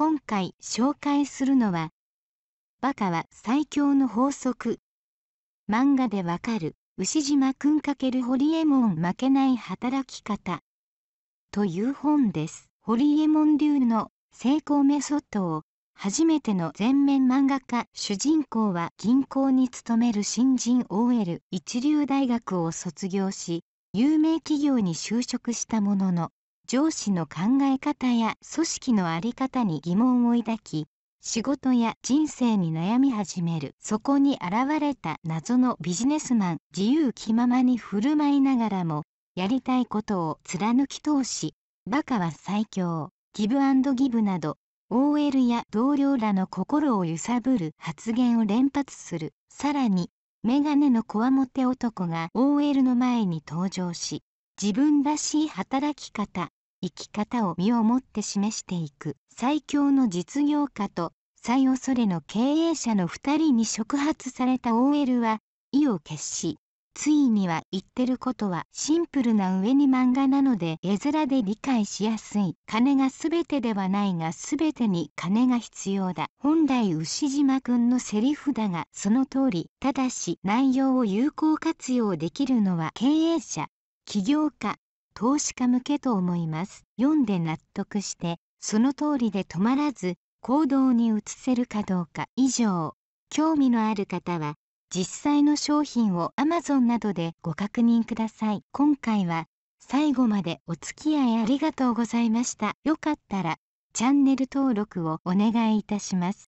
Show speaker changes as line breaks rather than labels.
今回紹介するのは「バカは最強の法則」漫画でわかる牛島くん×ホリエモン負けない働き方という本です。ホリエモン流の成功メソッドを初めての全面漫画家主人公は銀行に勤める新人 OL 一流大学を卒業し有名企業に就職したものの上司の考え方や組織の在り方に疑問を抱き仕事や人生に悩み始めるそこに現れた謎のビジネスマン自由気ままに振る舞いながらもやりたいことを貫き通しバカは最強ギブアンドギブなど OL や同僚らの心を揺さぶる発言を連発するさらにメガネのこわもて男が OL の前に登場し自分らしい働き方生き方を身をもって示していく最強の実業家と最恐れの経営者の2人に触発された OL は意を決しついには言ってることはシンプルな上に漫画なので絵面で理解しやすい金が全てではないが全てに金が必要だ本来牛島くんのセリフだがその通りただし内容を有効活用できるのは経営者起業家投資家向けと思います読んで納得してその通りで止まらず行動に移せるかどうか以上興味のある方は実際の商品を Amazon などでご確認ください今回は最後までお付き合いありがとうございましたよかったらチャンネル登録をお願いいたします